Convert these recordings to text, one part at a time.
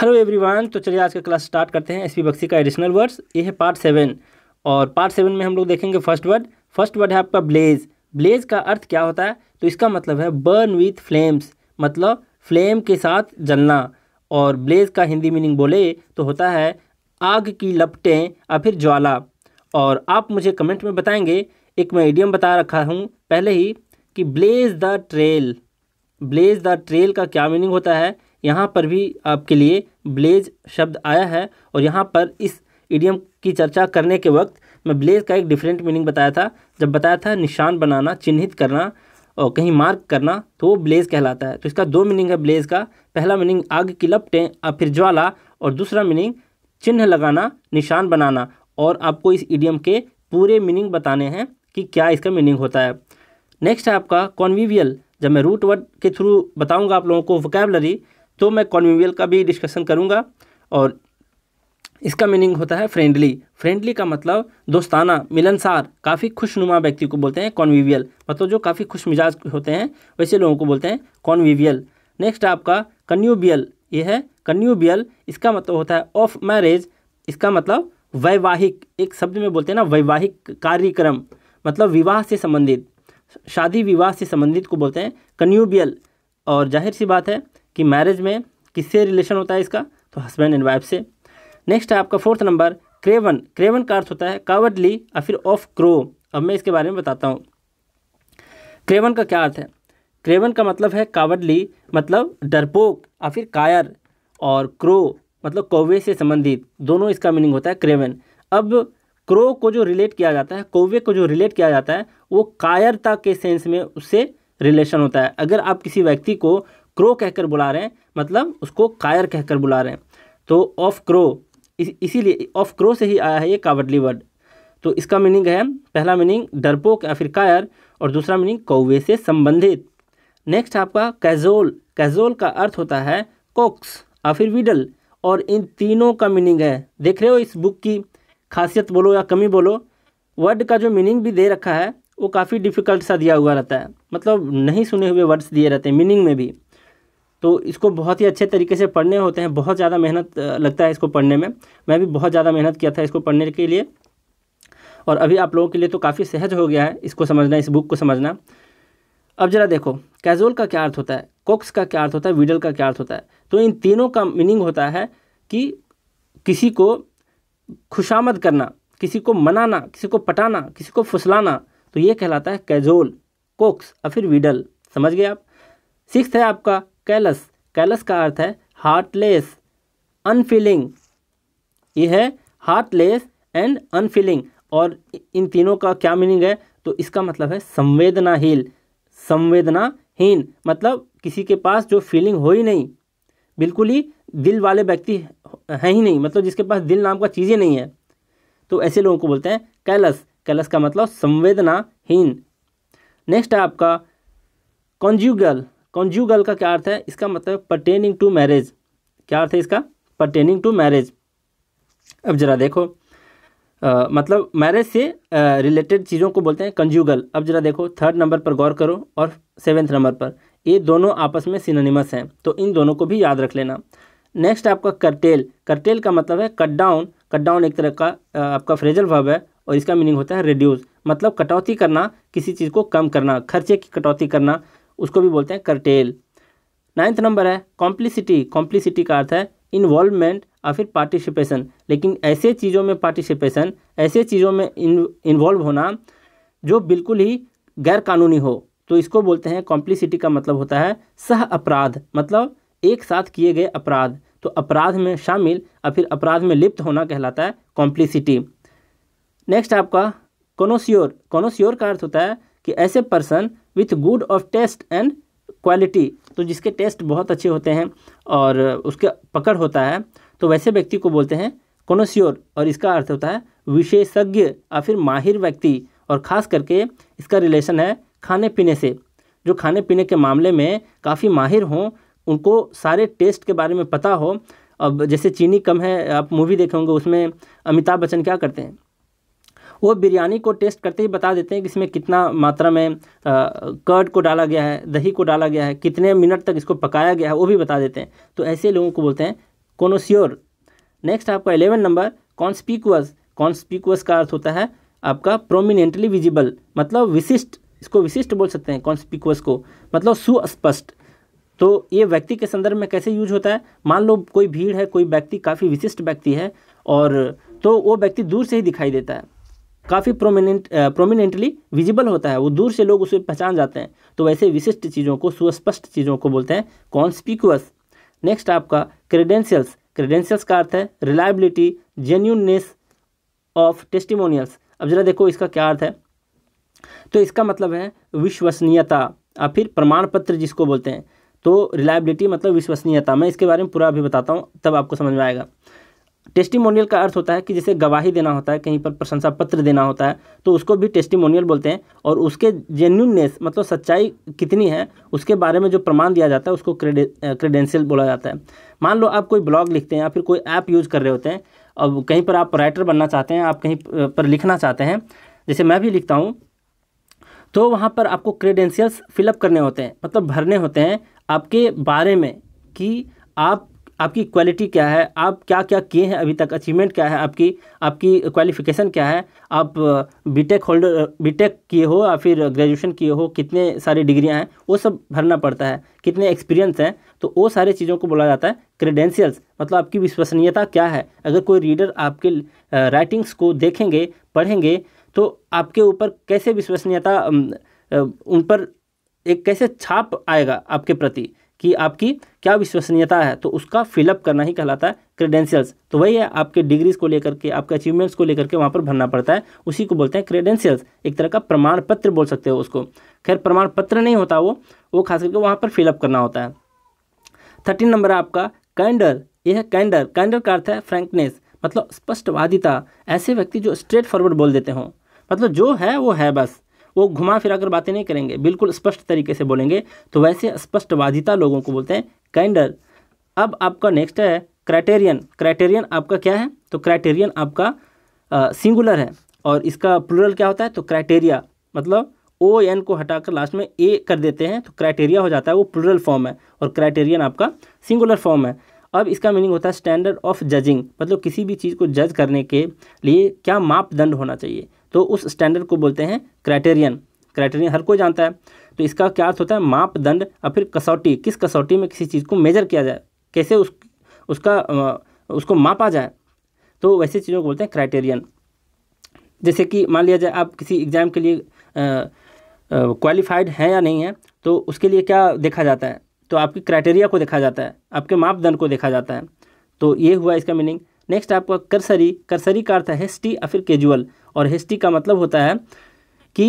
hello everyone तो चलिए आज का क्लास स्टार्ट करते हैं एसपी बक्सी का एडिशनल वर्ड्स ये है पार्ट सेवन और पार्ट सेवन में हम लोग देखेंगे फर्स्ट वर्ड फर्स्ट वर्ड है आपका ब्लेज ब्लेज का अर्थ क्या होता है तो इसका मतलब है बर्न विथ फ्लेम्स मतलब फ्लेम के साथ जलना और ब्लेज का हिंदी मीनिंग बोले तो होता है आग की लपटें या फिर ज्वाला और आप मुझे कमेंट में बताएंगे एक मैं एडियम बता रखा हूँ पहले ही कि blaze the trail blaze the trail का क्या मीनिंग होता है यहाँ पर भी आपके लिए ब्लेज शब्द आया है और यहाँ पर इस ईडियम की चर्चा करने के वक्त मैं ब्लेज का एक डिफरेंट मीनिंग बताया था जब बताया था निशान बनाना चिन्हित करना और कहीं मार्क करना तो वो ब्लेज कहलाता है तो इसका दो मीनिंग है ब्लेज का पहला मीनिंग आग की लपटें और फिर ज्वाला और दूसरा मीनिंग चिन्ह लगाना निशान बनाना और आपको इस ईडियम के पूरे मीनिंग बताने हैं कि क्या इसका मीनिंग होता है नेक्स्ट है आपका कॉन्विवियल जब मैं रूट वर्ड के थ्रू बताऊंगा आप लोगों को वोकेबलरी तो मैं कॉन्विवियल का भी डिस्कशन करूँगा और इसका मीनिंग होता है फ्रेंडली फ्रेंडली का मतलब दोस्ताना मिलनसार काफ़ी खुशनुमा व्यक्ति को बोलते हैं कॉन्विवियल मतलब जो काफ़ी खुश मिजाज होते हैं वैसे लोगों को बोलते हैं कॉन्विवियल नेक्स्ट आपका कन्यूबियल ये है कन्यूबियल इसका मतलब होता है ऑफ मैरिज इसका मतलब वैवाहिक एक शब्द में बोलते हैं ना वैवाहिक कार्यक्रम मतलब विवाह से संबंधित शादी विवाह से संबंधित को बोलते हैं कन्यूबियल और जाहिर सी बात है कि मैरिज में किससे रिलेशन होता है इसका तो हस्बैंड एंड वाइफ से नेक्स्ट है आपका फोर्थ नंबर क्रेवन क्रेवन का अर्थ होता है कावर्डली या फिर ऑफ क्रो अब मैं इसके बारे में बताता हूँ क्रेवन का क्या अर्थ है क्रेवन का मतलब है कावर्डली मतलब डरपोक या फिर कायर और क्रो मतलब कौवे से संबंधित दोनों इसका मीनिंग होता है क्रेवन अब क्रो को जो रिलेट किया जाता है कौवे को जो रिलेट किया जाता है वो कायरता के सेंस में उससे रिलेशन होता है अगर आप किसी व्यक्ति को क्रो कहकर बुला रहे हैं मतलब उसको कायर कहकर बुला रहे हैं तो ऑफ क्रो इस, इसीलिए ऑफ क्रो से ही आया है ये कावडली वर्ड तो इसका मीनिंग है पहला मीनिंग डरपोक या फिर कायर और दूसरा मीनिंग कौवे से संबंधित नेक्स्ट आपका कैजोल कैजोल का अर्थ होता है कोक्स या फिर विडल और इन तीनों का मीनिंग है देख रहे हो इस बुक की खासियत बोलो या कमी बोलो वर्ड का जो मीनिंग भी दे रखा है वो काफ़ी डिफ़िकल्ट सा दिया हुआ रहता है मतलब नहीं सुने हुए वर्ड्स दिए रहते हैं मीनिंग में भी तो इसको बहुत ही अच्छे तरीके से पढ़ने होते हैं बहुत ज़्यादा मेहनत लगता है इसको पढ़ने में मैं भी बहुत ज़्यादा मेहनत किया था इसको पढ़ने के लिए और अभी आप लोगों के लिए तो काफ़ी सहज हो गया है इसको समझना इस बुक को समझना अब ज़रा देखो कैजोल का क्या अर्थ होता है कोक्स का क्या अर्थ होता है विडल का क्या अर्थ होता है तो इन तीनों का मीनिंग होता है कि किसी को खुशामद करना किसी को मनाना किसी को पटाना किसी को फुसलाना तो ये कहलाता है कैजोल कोक्स और फिर विडल समझ गए आप सिक्स है आपका कैलस कैलस का अर्थ है हार्टलेस अनफीलिंग ये है हार्टलेस एंड अनफीलिंग और इन तीनों का क्या मीनिंग है तो इसका मतलब है संवेदनाहील संवेदनाहीन मतलब किसी के पास जो फीलिंग हो ही नहीं बिल्कुल ही दिल वाले व्यक्ति हैं ही नहीं मतलब जिसके पास दिल नाम का चीज़ ही नहीं है तो ऐसे लोगों को बोलते हैं कैलस कैलस का मतलब संवेदनाहीन नेक्स्ट है आपका कॉन्ज्यूगल कॉन्जूगल का क्या अर्थ है इसका मतलब पर्टेनिंग टू मैरिज क्या अर्थ है इसका पर्टेनिंग टू मैरिज अब जरा देखो आ, मतलब मैरिज से रिलेटेड चीज़ों को बोलते हैं कंजूगल अब जरा देखो थर्ड नंबर पर गौर करो और सेवेंथ नंबर पर ये दोनों आपस में सिनोनिमस हैं तो इन दोनों को भी याद रख लेना नेक्स्ट आपका करटेल करटेल का मतलब है कट डाउन कट डाउन एक तरह का आपका फ्रेजल वर्ब है और इसका मीनिंग होता है रिड्यूस मतलब कटौती करना किसी चीज़ को कम करना खर्चे की कटौती करना उसको भी बोलते हैं करटेल नाइन्थ नंबर है कॉम्प्लिसिटी कॉम्प्लिसिटी का अर्थ है इन्वॉल्वमेंट या फिर पार्टिसिपेशन लेकिन ऐसे चीज़ों में पार्टिसिपेशन ऐसे चीज़ों में इन्वॉल्व होना जो बिल्कुल ही गैर कानूनी हो तो इसको बोलते हैं कॉम्प्लिसिटी का मतलब होता है सह अपराध मतलब एक साथ किए गए अपराध तो अपराध में शामिल या फिर अपराध में लिप्त होना कहलाता है कॉम्प्लिसिटी नेक्स्ट आपका कोनोस्योर कोनोस्योर का अर्थ होता है कि ऐसे person with good of taste and quality तो जिसके टेस्ट बहुत अच्छे होते हैं और उसके पकड़ होता है तो वैसे व्यक्ति को बोलते हैं कोनोस्योर और इसका अर्थ होता है विशेषज्ञ या फिर माहिर व्यक्ति और ख़ास करके इसका रिलेशन है खाने पीने से जो खाने पीने के मामले में काफ़ी माहिर हों उनको सारे टेस्ट के बारे में पता हो अब जैसे चीनी कम है आप मूवी देखे होंगे उसमें अमिताभ बच्चन क्या करते हैं वो बिरयानी को टेस्ट करते ही बता देते हैं कि इसमें कितना मात्रा में कर्ड को डाला गया है दही को डाला गया है कितने मिनट तक इसको पकाया गया है वो भी बता देते हैं तो ऐसे लोगों को बोलते हैं कोनोस्योर नेक्स्ट आपका एलेवन नंबर कॉन्स्पीकुअस कॉन्स्पीकुअस का अर्थ होता है आपका प्रोमिनेंटली विजिबल मतलब विशिष्ट इसको विशिष्ट बोल सकते हैं कॉन्स्पीकुअस को मतलब सुस्पष्ट तो ये व्यक्ति के संदर्भ में कैसे यूज होता है मान लो कोई भीड़ है कोई व्यक्ति काफ़ी विशिष्ट व्यक्ति है और तो वो व्यक्ति दूर से ही दिखाई देता है काफ़ी प्रोमिनेंट प्रोमिनेंटली विजिबल होता है वो दूर से लोग उसे पहचान जाते हैं तो वैसे विशिष्ट चीज़ों को सुस्पष्ट चीज़ों को बोलते हैं कॉन्स्पिकुअस नेक्स्ट आपका क्रेडेंशियल्स क्रेडेंशियल्स का अर्थ है रिलायबिलिटी जेन्यूननेस ऑफ टेस्टिमोनियल्स अब जरा देखो इसका क्या अर्थ है तो इसका मतलब है विश्वसनीयता या फिर प्रमाण पत्र जिसको बोलते हैं तो रिलायबिलिटी मतलब विश्वसनीयता मैं इसके बारे में पूरा अभी बताता हूँ तब आपको समझ में आएगा टेस्टिमोनियल का अर्थ होता है कि जैसे गवाही देना होता है कहीं पर प्रशंसा पत्र देना होता है तो उसको भी टेस्टिमोनियल बोलते हैं और उसके जेन्यूननेस मतलब सच्चाई कितनी है उसके बारे में जो प्रमाण दिया जाता है उसको क्रेडे क्रेडेंशियल बोला जाता है मान लो आप कोई ब्लॉग लिखते हैं या फिर कोई ऐप यूज़ कर रहे होते हैं और कहीं पर आप राइटर बनना चाहते हैं आप कहीं पर लिखना चाहते हैं जैसे मैं भी लिखता हूँ तो वहाँ पर आपको क्रेडेंशियल्स फिलअप करने होते हैं मतलब भरने होते हैं आपके बारे में कि आप आपकी क्वालिटी क्या है आप क्या क्या किए हैं अभी तक अचीवमेंट क्या है आपकी आपकी क्वालिफ़िकेशन क्या है आप बीटेक होल्डर बीटेक किए हो या फिर ग्रेजुएशन किए हो कितने सारी डिग्रियां हैं वो सब भरना पड़ता है कितने एक्सपीरियंस हैं तो वो सारे चीज़ों को बोला जाता है क्रेडेंशियल्स मतलब आपकी विश्वसनीयता क्या है अगर कोई रीडर आपके राइटिंग्स को देखेंगे पढ़ेंगे तो आपके ऊपर कैसे विश्वसनीयता उन पर एक कैसे छाप आएगा आपके प्रति कि आपकी क्या विश्वसनीयता है तो उसका फिलअप करना ही कहलाता है क्रेडेंशियल्स तो वही है आपके डिग्रीज़ को लेकर के आपके अचीवमेंट्स को लेकर के वहाँ पर भरना पड़ता है उसी को बोलते हैं क्रेडेंशियल्स एक तरह का प्रमाण पत्र बोल सकते हो उसको खैर प्रमाण पत्र नहीं होता वो वो खास करके वहाँ पर फिलअप करना होता है थर्टीन नंबर है आपका कैंडर यह है कैंडर कैंडर का अर्थ है फ्रेंकनेस मतलब स्पष्टवादिता ऐसे व्यक्ति जो स्ट्रेट फॉरवर्ड बोल देते हों मतलब जो है वो है बस वो घुमा फिरा कर बातें नहीं करेंगे बिल्कुल स्पष्ट तरीके से बोलेंगे तो वैसे स्पष्टवादिता लोगों को बोलते हैं कैंडर अब आपका नेक्स्ट है क्राइटेरियन क्राइटेरियन आपका क्या है तो क्राइटेरियन आपका सिंगुलर है और इसका प्लूरल क्या होता है तो क्राइटेरिया मतलब ओ एन को हटाकर लास्ट में ए कर देते हैं तो क्राइटेरिया हो जाता है वो प्लूरल फॉर्म है और क्राइटेरियन आपका सिंगुलर फॉर्म है अब इसका मीनिंग होता है स्टैंडर्ड ऑफ जजिंग मतलब किसी भी चीज़ को जज करने के लिए क्या मापदंड होना चाहिए तो उस स्टैंडर्ड को बोलते हैं क्राइटेरियन क्राइटेरियन हर कोई जानता है तो इसका क्या अर्थ होता है मापदंड और फिर कसौटी किस कसौटी में किसी चीज़ को मेजर किया जाए कैसे उस उसका उसको मापा जाए तो वैसे चीज़ों को बोलते हैं क्राइटेरियन जैसे कि मान लिया जाए आप किसी एग्ज़ाम के लिए क्वालिफाइड हैं या नहीं हैं तो उसके लिए क्या देखा जाता है तो आपकी क्राइटेरिया को देखा जाता है आपके मापदंड को देखा जाता है तो ये हुआ इसका मीनिंग नेक्स्ट आपका कर्सरी कर्सरी का अर्थ है हिस्ट्री या फिर कैजुअल और हिस्ट्री का मतलब होता है कि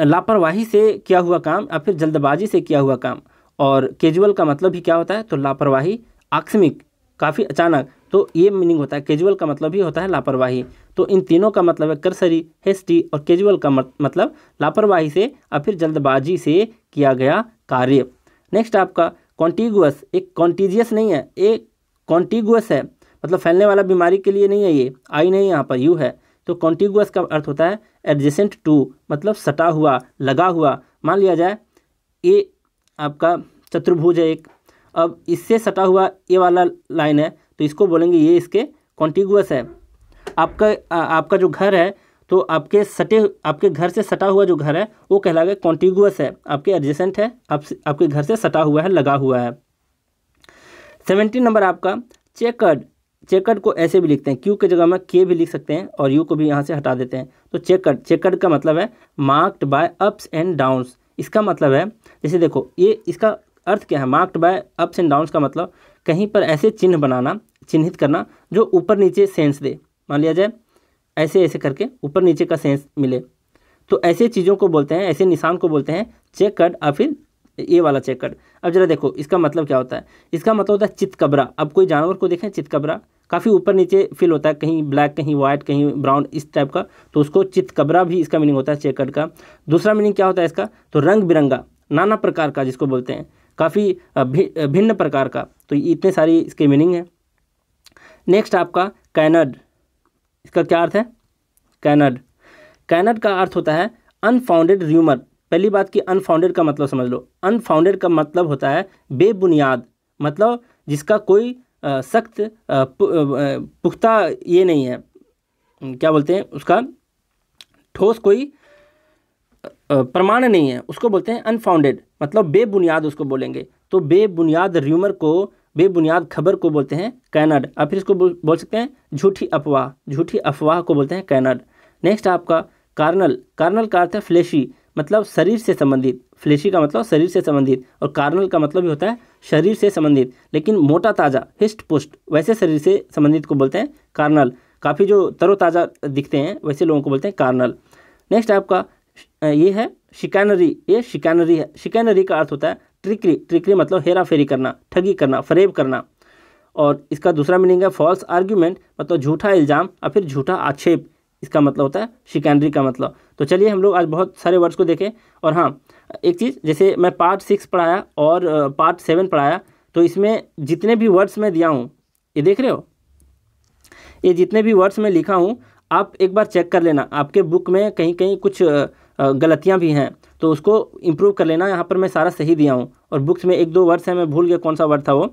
लापरवाही से किया हुआ काम या फिर जल्दबाजी से किया हुआ काम और कैजुअल का मतलब भी क्या होता है तो लापरवाही आकस्मिक काफ़ी अचानक तो ये मीनिंग होता है कैजुअल का मतलब ही होता है लापरवाही तो इन तीनों का मतलब है कर्सरी हेस्टी और कैजुअल का मतलब लापरवाही से या फिर जल्दबाजी से किया गया कार्य नेक्स्ट आपका कॉन्टीगुअस एक कॉन्टीजियस नहीं है एक कॉन्टीगुअस है मतलब फैलने वाला बीमारी के लिए नहीं है ये आई नहीं यहाँ पर यू है तो कॉन्टीगुअस का अर्थ होता है एडजेसेंट टू मतलब सटा हुआ लगा हुआ मान लिया जाए ये आपका चतुर्भुज है एक अब इससे सटा हुआ ये वाला लाइन है तो इसको बोलेंगे ये इसके कॉन्टीगुअस है आपका आ, आपका जो घर है तो आपके सटे आपके घर से सटा हुआ जो घर है वो कहलाएगा कॉन्टिगुअस है आपके एडजेसेंट है आप, आपके घर से सटा हुआ है लगा हुआ है सेवेंटीन नंबर आपका चेकर्ड चेकर्ड को ऐसे भी लिखते हैं क्यू के जगह में के भी लिख सकते हैं और यू को भी यहाँ से हटा देते हैं तो चेकर्ड चेकर्ड का मतलब है marked by ups and downs इसका मतलब है जैसे देखो ये इसका अर्थ क्या है marked by ups and downs का मतलब कहीं पर ऐसे चिन्ह बनाना चिन्हित करना जो ऊपर नीचे सेंस दे मान लिया जाए ऐसे ऐसे करके ऊपर नीचे का सेंस मिले तो ऐसे चीज़ों को बोलते हैं ऐसे निशान को बोलते हैं चेक कट या फिर ये वाला चेक कट अब जरा देखो इसका मतलब क्या होता है इसका मतलब होता है चितकबरा अब कोई जानवर को देखें चितकबरा काफ़ी ऊपर नीचे फील होता है कहीं ब्लैक कहीं वाइट कहीं ब्राउन इस टाइप का तो उसको चितकबरा भी इसका मीनिंग होता है चेकट का दूसरा मीनिंग क्या होता है इसका तो रंग बिरंगा नाना प्रकार का जिसको बोलते हैं काफ़ी भिन्न प्रकार का तो इतने सारी इसके मीनिंग है नेक्स्ट आपका कैनड इसका क्या अर्थ है कैनड कैनड का अर्थ होता है अनफाउंडेड र्यूमर पहली बात कि अनफाउंडेड का मतलब समझ लो अनफाउंडेड का मतलब होता है बेबुनियाद मतलब जिसका कोई सख्त पुख्ता ये नहीं है क्या बोलते हैं उसका ठोस कोई प्रमाण नहीं है उसको बोलते हैं अनफाउंडेड मतलब बेबुनियाद उसको बोलेंगे तो बेबुनियाद र्यूमर को बेबुनियाद खबर को बोलते हैं कैनड और फिर इसको बोल सकते हैं झूठी अफवाह झूठी अफवाह को बोलते हैं कैनड नेक्स्ट आपका कार्नल कार्नल का अर्थ है फ्लेशी मतलब शरीर से संबंधित फ्लेशी का मतलब शरीर से संबंधित और कार्नल का मतलब भी होता है शरीर से संबंधित लेकिन मोटा ताज़ा हिस्ट पुष्ट वैसे शरीर से संबंधित को बोलते हैं कार्नल काफ़ी जो तरोताज़ा दिखते हैं वैसे लोगों को बोलते हैं कार्नल नेक्स्ट आपका ये है शिकैनरी ये शिकैनरी है शिकैनरी का अर्थ होता है ट्रिकरी ट्रिकरी मतलब हेरा फेरी करना ठगी करना फरेब करना और इसका दूसरा मीनिंग है फॉल्स आर्ग्यूमेंट मतलब झूठा इल्ज़ाम या फिर झूठा आक्षेप इसका मतलब होता है शिकंडरी का मतलब तो चलिए हम लोग आज बहुत सारे वर्ड्स को देखें और हाँ एक चीज़ जैसे मैं पार्ट सिक्स पढ़ाया और पार्ट सेवन पढ़ाया तो इसमें जितने भी वर्ड्स मैं दिया हूँ ये देख रहे हो ये जितने भी वर्ड्स मैं लिखा हूँ आप एक बार चेक कर लेना आपके बुक में कहीं कहीं कुछ गलतियाँ भी हैं तो उसको इम्प्रूव कर लेना यहाँ पर मैं सारा सही दिया हूँ और बुक्स में एक दो वर्ड हैं मैं भूल गया कौन सा वर्ड था वो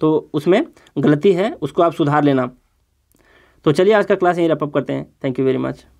तो उसमें गलती है उसको आप सुधार लेना तो चलिए आज का क्लास यहीं रपअप करते हैं थैंक यू वेरी मच